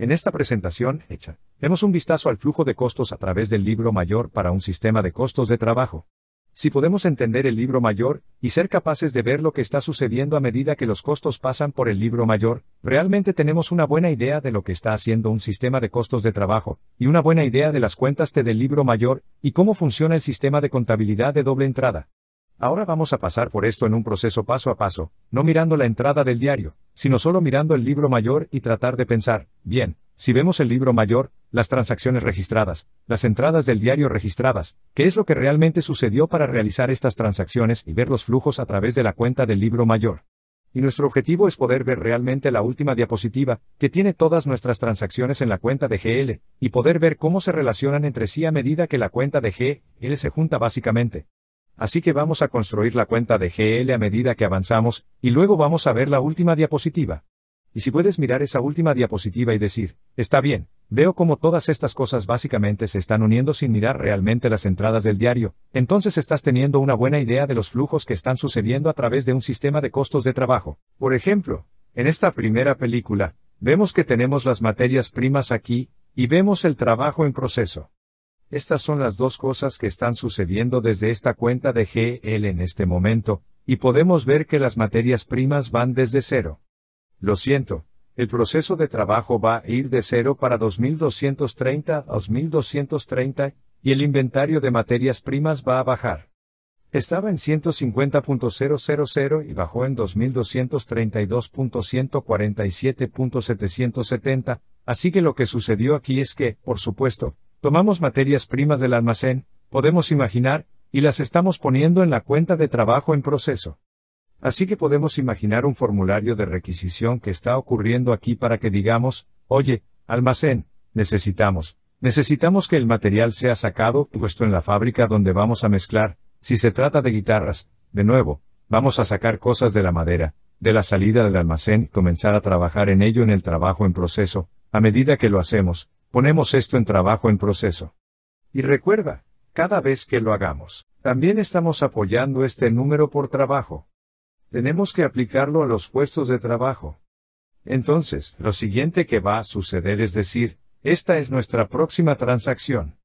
En esta presentación, hecha, demos un vistazo al flujo de costos a través del libro mayor para un sistema de costos de trabajo. Si podemos entender el libro mayor, y ser capaces de ver lo que está sucediendo a medida que los costos pasan por el libro mayor, realmente tenemos una buena idea de lo que está haciendo un sistema de costos de trabajo, y una buena idea de las cuentas T del libro mayor, y cómo funciona el sistema de contabilidad de doble entrada. Ahora vamos a pasar por esto en un proceso paso a paso, no mirando la entrada del diario, sino solo mirando el libro mayor y tratar de pensar, bien, si vemos el libro mayor, las transacciones registradas, las entradas del diario registradas, qué es lo que realmente sucedió para realizar estas transacciones y ver los flujos a través de la cuenta del libro mayor. Y nuestro objetivo es poder ver realmente la última diapositiva, que tiene todas nuestras transacciones en la cuenta de GL, y poder ver cómo se relacionan entre sí a medida que la cuenta de GL se junta básicamente así que vamos a construir la cuenta de GL a medida que avanzamos, y luego vamos a ver la última diapositiva. Y si puedes mirar esa última diapositiva y decir, está bien, veo como todas estas cosas básicamente se están uniendo sin mirar realmente las entradas del diario, entonces estás teniendo una buena idea de los flujos que están sucediendo a través de un sistema de costos de trabajo. Por ejemplo, en esta primera película, vemos que tenemos las materias primas aquí, y vemos el trabajo en proceso. Estas son las dos cosas que están sucediendo desde esta cuenta de GL en este momento, y podemos ver que las materias primas van desde cero. Lo siento, el proceso de trabajo va a ir de cero para 2230 a 2230, y el inventario de materias primas va a bajar. Estaba en 150.000 y bajó en 2232.147.770, así que lo que sucedió aquí es que, por supuesto, Tomamos materias primas del almacén, podemos imaginar, y las estamos poniendo en la cuenta de trabajo en proceso. Así que podemos imaginar un formulario de requisición que está ocurriendo aquí para que digamos, oye, almacén, necesitamos, necesitamos que el material sea sacado, puesto en la fábrica donde vamos a mezclar, si se trata de guitarras, de nuevo, vamos a sacar cosas de la madera, de la salida del almacén, comenzar a trabajar en ello en el trabajo en proceso, a medida que lo hacemos, Ponemos esto en trabajo en proceso. Y recuerda, cada vez que lo hagamos, también estamos apoyando este número por trabajo. Tenemos que aplicarlo a los puestos de trabajo. Entonces, lo siguiente que va a suceder es decir, esta es nuestra próxima transacción.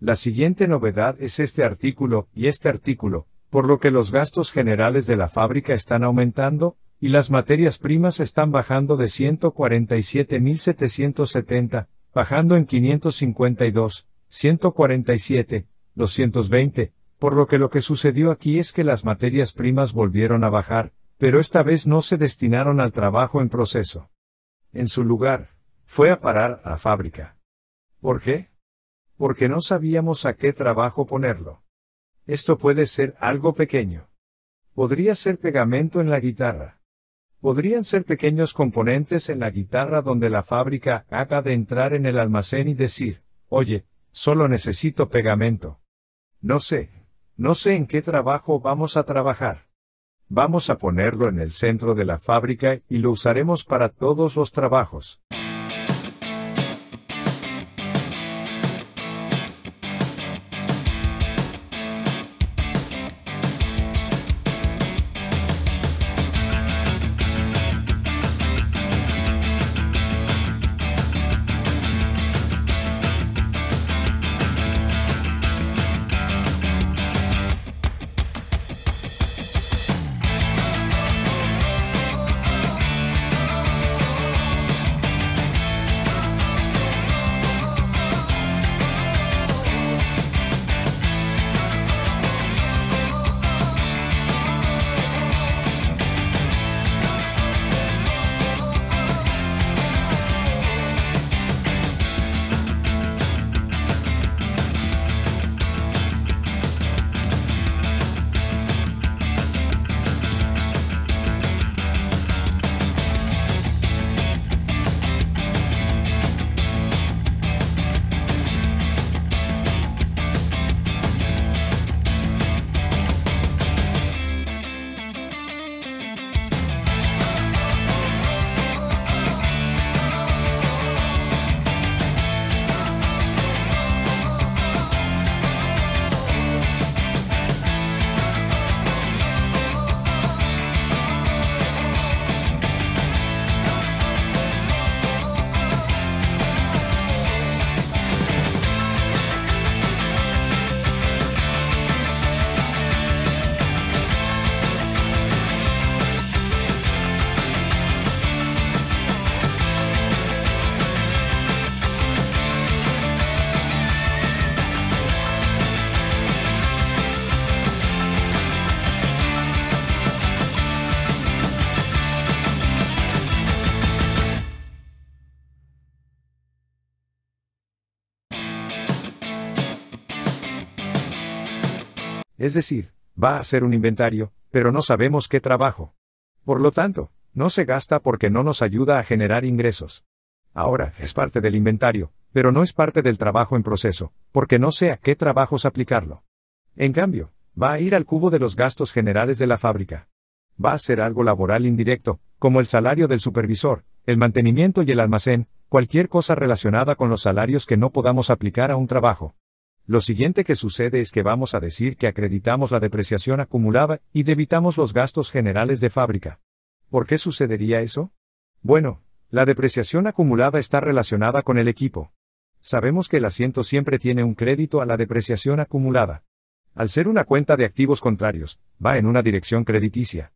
La siguiente novedad es este artículo y este artículo, por lo que los gastos generales de la fábrica están aumentando, y las materias primas están bajando de 147.770 bajando en 552, 147, 220, por lo que lo que sucedió aquí es que las materias primas volvieron a bajar, pero esta vez no se destinaron al trabajo en proceso. En su lugar, fue a parar a la fábrica. ¿Por qué? Porque no sabíamos a qué trabajo ponerlo. Esto puede ser algo pequeño. Podría ser pegamento en la guitarra podrían ser pequeños componentes en la guitarra donde la fábrica haga de entrar en el almacén y decir, oye, solo necesito pegamento. No sé, no sé en qué trabajo vamos a trabajar. Vamos a ponerlo en el centro de la fábrica y lo usaremos para todos los trabajos. Es decir, va a hacer un inventario, pero no sabemos qué trabajo. Por lo tanto, no se gasta porque no nos ayuda a generar ingresos. Ahora, es parte del inventario, pero no es parte del trabajo en proceso, porque no sé a qué trabajos aplicarlo. En cambio, va a ir al cubo de los gastos generales de la fábrica. Va a ser algo laboral indirecto, como el salario del supervisor, el mantenimiento y el almacén, cualquier cosa relacionada con los salarios que no podamos aplicar a un trabajo. Lo siguiente que sucede es que vamos a decir que acreditamos la depreciación acumulada y debitamos los gastos generales de fábrica. ¿Por qué sucedería eso? Bueno, la depreciación acumulada está relacionada con el equipo. Sabemos que el asiento siempre tiene un crédito a la depreciación acumulada. Al ser una cuenta de activos contrarios, va en una dirección crediticia.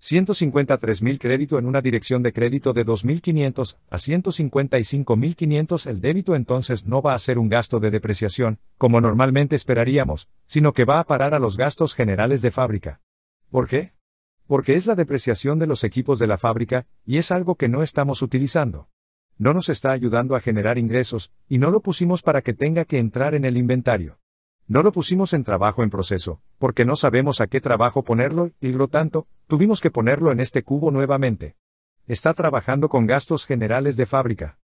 153.000 crédito en una dirección de crédito de 2.500 a 155.500 el débito entonces no va a ser un gasto de depreciación, como normalmente esperaríamos, sino que va a parar a los gastos generales de fábrica. ¿Por qué? Porque es la depreciación de los equipos de la fábrica, y es algo que no estamos utilizando. No nos está ayudando a generar ingresos, y no lo pusimos para que tenga que entrar en el inventario. No lo pusimos en trabajo en proceso, porque no sabemos a qué trabajo ponerlo, y lo tanto, tuvimos que ponerlo en este cubo nuevamente. Está trabajando con gastos generales de fábrica.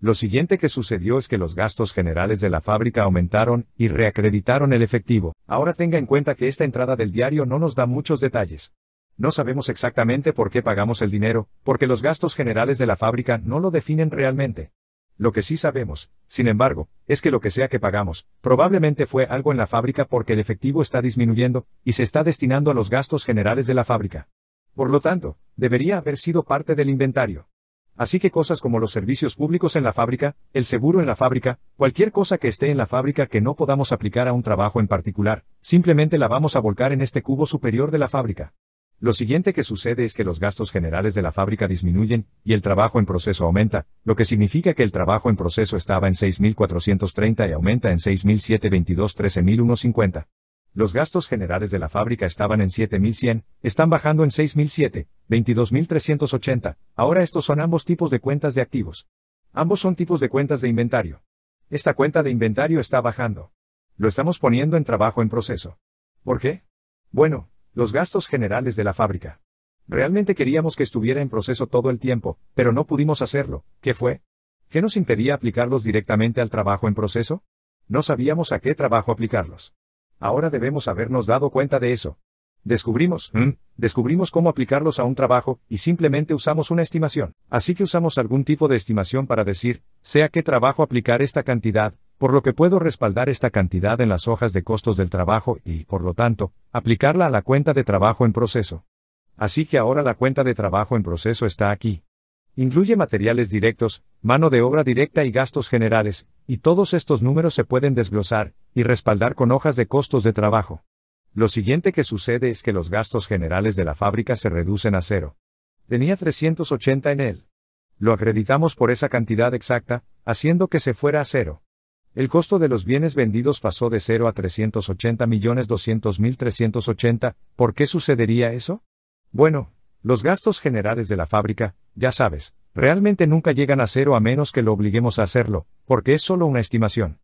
Lo siguiente que sucedió es que los gastos generales de la fábrica aumentaron y reacreditaron el efectivo. Ahora tenga en cuenta que esta entrada del diario no nos da muchos detalles. No sabemos exactamente por qué pagamos el dinero, porque los gastos generales de la fábrica no lo definen realmente. Lo que sí sabemos, sin embargo, es que lo que sea que pagamos, probablemente fue algo en la fábrica porque el efectivo está disminuyendo, y se está destinando a los gastos generales de la fábrica. Por lo tanto, debería haber sido parte del inventario. Así que cosas como los servicios públicos en la fábrica, el seguro en la fábrica, cualquier cosa que esté en la fábrica que no podamos aplicar a un trabajo en particular, simplemente la vamos a volcar en este cubo superior de la fábrica. Lo siguiente que sucede es que los gastos generales de la fábrica disminuyen, y el trabajo en proceso aumenta, lo que significa que el trabajo en proceso estaba en 6.430 y aumenta en 6.722 13.150. Los gastos generales de la fábrica estaban en 7.100, están bajando en 6.007, 22.380, ahora estos son ambos tipos de cuentas de activos. Ambos son tipos de cuentas de inventario. Esta cuenta de inventario está bajando. Lo estamos poniendo en trabajo en proceso. ¿Por qué? Bueno, los gastos generales de la fábrica. Realmente queríamos que estuviera en proceso todo el tiempo, pero no pudimos hacerlo. ¿Qué fue? ¿Qué nos impedía aplicarlos directamente al trabajo en proceso? No sabíamos a qué trabajo aplicarlos. Ahora debemos habernos dado cuenta de eso. Descubrimos, mm, descubrimos cómo aplicarlos a un trabajo, y simplemente usamos una estimación. Así que usamos algún tipo de estimación para decir, sea qué trabajo aplicar esta cantidad, por lo que puedo respaldar esta cantidad en las hojas de costos del trabajo y, por lo tanto, aplicarla a la cuenta de trabajo en proceso. Así que ahora la cuenta de trabajo en proceso está aquí. Incluye materiales directos, mano de obra directa y gastos generales, y todos estos números se pueden desglosar y respaldar con hojas de costos de trabajo. Lo siguiente que sucede es que los gastos generales de la fábrica se reducen a cero. Tenía 380 en él. Lo acreditamos por esa cantidad exacta, haciendo que se fuera a cero. El costo de los bienes vendidos pasó de 0 a 380 millones mil ¿Por qué sucedería eso? Bueno, los gastos generales de la fábrica, ya sabes, realmente nunca llegan a cero a menos que lo obliguemos a hacerlo, porque es solo una estimación.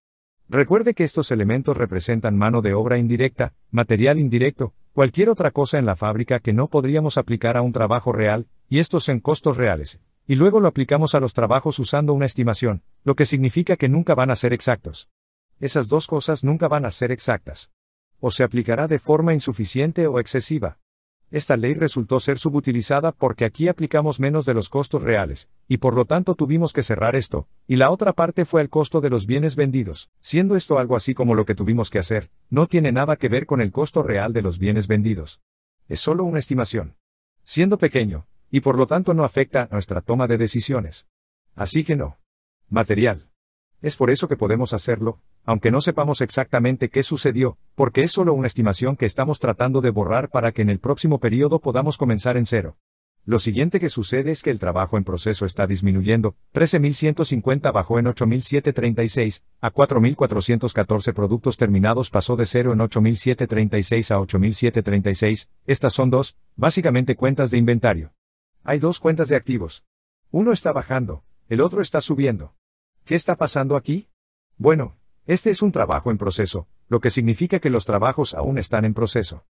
Recuerde que estos elementos representan mano de obra indirecta, material indirecto, cualquier otra cosa en la fábrica que no podríamos aplicar a un trabajo real, y estos en costos reales y luego lo aplicamos a los trabajos usando una estimación, lo que significa que nunca van a ser exactos. Esas dos cosas nunca van a ser exactas. O se aplicará de forma insuficiente o excesiva. Esta ley resultó ser subutilizada porque aquí aplicamos menos de los costos reales, y por lo tanto tuvimos que cerrar esto, y la otra parte fue el costo de los bienes vendidos, siendo esto algo así como lo que tuvimos que hacer, no tiene nada que ver con el costo real de los bienes vendidos. Es solo una estimación. Siendo pequeño, y por lo tanto no afecta a nuestra toma de decisiones. Así que no. Material. Es por eso que podemos hacerlo, aunque no sepamos exactamente qué sucedió, porque es solo una estimación que estamos tratando de borrar para que en el próximo periodo podamos comenzar en cero. Lo siguiente que sucede es que el trabajo en proceso está disminuyendo, 13.150 bajó en 8.736, a 4.414 productos terminados pasó de cero en 8.736 a 8.736, estas son dos, básicamente cuentas de inventario. Hay dos cuentas de activos. Uno está bajando, el otro está subiendo. ¿Qué está pasando aquí? Bueno, este es un trabajo en proceso, lo que significa que los trabajos aún están en proceso.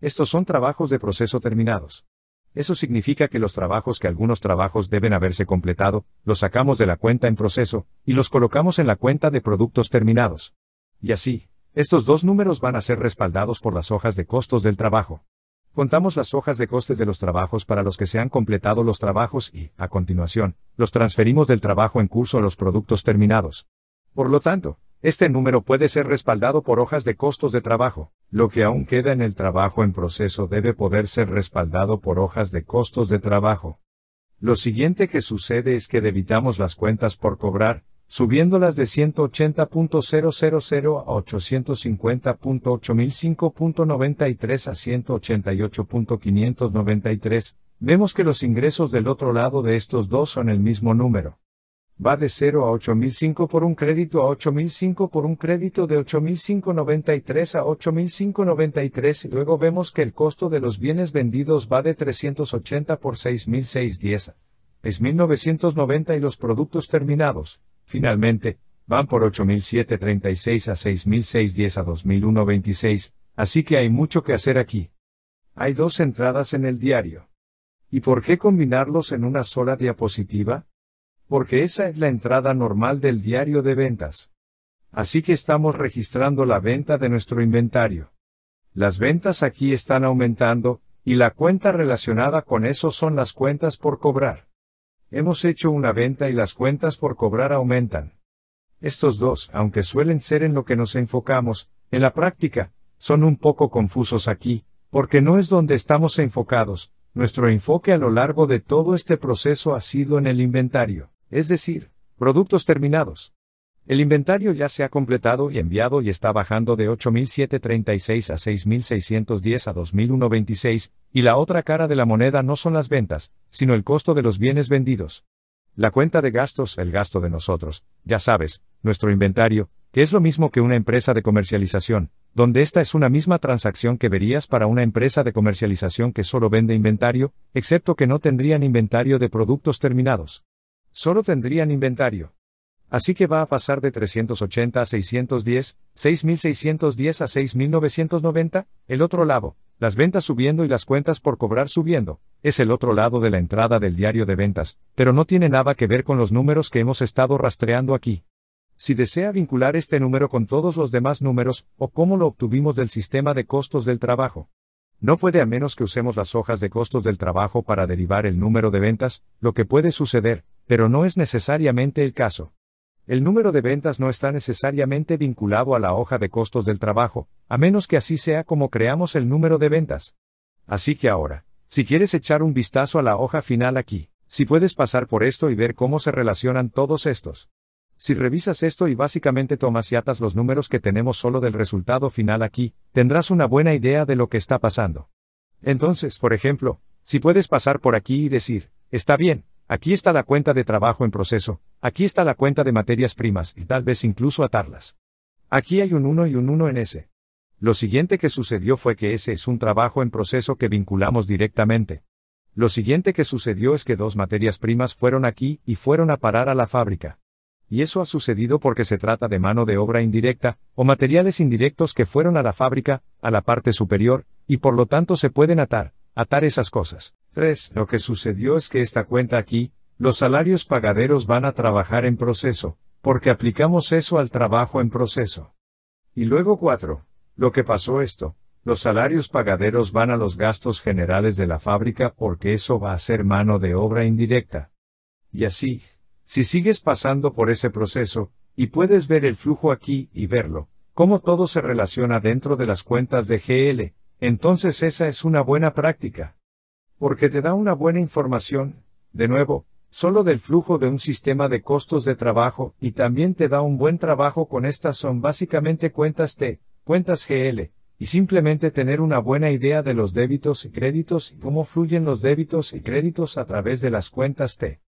Estos son trabajos de proceso terminados. Eso significa que los trabajos que algunos trabajos deben haberse completado, los sacamos de la cuenta en proceso, y los colocamos en la cuenta de productos terminados. Y así, estos dos números van a ser respaldados por las hojas de costos del trabajo. Contamos las hojas de costes de los trabajos para los que se han completado los trabajos y, a continuación, los transferimos del trabajo en curso a los productos terminados. Por lo tanto, este número puede ser respaldado por hojas de costos de trabajo. Lo que aún queda en el trabajo en proceso debe poder ser respaldado por hojas de costos de trabajo. Lo siguiente que sucede es que debitamos las cuentas por cobrar, subiéndolas de 180.000 a 850.8005.93 a 188.593, vemos que los ingresos del otro lado de estos dos son el mismo número. Va de 0 a 8005 por un crédito a 8005 por un crédito de 8593 a 8593 y luego vemos que el costo de los bienes vendidos va de 380 por 6610 Es 1990 y los productos terminados, Finalmente, van por 8.736 a 6.610 a 2.126, así que hay mucho que hacer aquí. Hay dos entradas en el diario. ¿Y por qué combinarlos en una sola diapositiva? Porque esa es la entrada normal del diario de ventas. Así que estamos registrando la venta de nuestro inventario. Las ventas aquí están aumentando, y la cuenta relacionada con eso son las cuentas por cobrar. Hemos hecho una venta y las cuentas por cobrar aumentan. Estos dos, aunque suelen ser en lo que nos enfocamos, en la práctica, son un poco confusos aquí, porque no es donde estamos enfocados, nuestro enfoque a lo largo de todo este proceso ha sido en el inventario, es decir, productos terminados. El inventario ya se ha completado y enviado y está bajando de 8.736 a 6.610 a 2.126, y la otra cara de la moneda no son las ventas, sino el costo de los bienes vendidos. La cuenta de gastos, el gasto de nosotros, ya sabes, nuestro inventario, que es lo mismo que una empresa de comercialización, donde esta es una misma transacción que verías para una empresa de comercialización que solo vende inventario, excepto que no tendrían inventario de productos terminados. Solo tendrían inventario. Así que va a pasar de 380 a 610, 6610 a 6990, el otro lado, las ventas subiendo y las cuentas por cobrar subiendo, es el otro lado de la entrada del diario de ventas, pero no tiene nada que ver con los números que hemos estado rastreando aquí. Si desea vincular este número con todos los demás números, o cómo lo obtuvimos del sistema de costos del trabajo. No puede a menos que usemos las hojas de costos del trabajo para derivar el número de ventas, lo que puede suceder, pero no es necesariamente el caso. El número de ventas no está necesariamente vinculado a la hoja de costos del trabajo, a menos que así sea como creamos el número de ventas. Así que ahora, si quieres echar un vistazo a la hoja final aquí, si puedes pasar por esto y ver cómo se relacionan todos estos. Si revisas esto y básicamente tomas y atas los números que tenemos solo del resultado final aquí, tendrás una buena idea de lo que está pasando. Entonces, por ejemplo, si puedes pasar por aquí y decir, está bien, aquí está la cuenta de trabajo en proceso, Aquí está la cuenta de materias primas y tal vez incluso atarlas. Aquí hay un 1 y un 1 en ese. Lo siguiente que sucedió fue que ese es un trabajo en proceso que vinculamos directamente. Lo siguiente que sucedió es que dos materias primas fueron aquí y fueron a parar a la fábrica. Y eso ha sucedido porque se trata de mano de obra indirecta, o materiales indirectos que fueron a la fábrica, a la parte superior, y por lo tanto se pueden atar, atar esas cosas. 3. Lo que sucedió es que esta cuenta aquí, los salarios pagaderos van a trabajar en proceso, porque aplicamos eso al trabajo en proceso. Y luego 4. Lo que pasó esto, los salarios pagaderos van a los gastos generales de la fábrica porque eso va a ser mano de obra indirecta. Y así, si sigues pasando por ese proceso, y puedes ver el flujo aquí y verlo, cómo todo se relaciona dentro de las cuentas de GL, entonces esa es una buena práctica. Porque te da una buena información, de nuevo, solo del flujo de un sistema de costos de trabajo y también te da un buen trabajo con estas son básicamente cuentas T, cuentas GL, y simplemente tener una buena idea de los débitos y créditos y cómo fluyen los débitos y créditos a través de las cuentas T.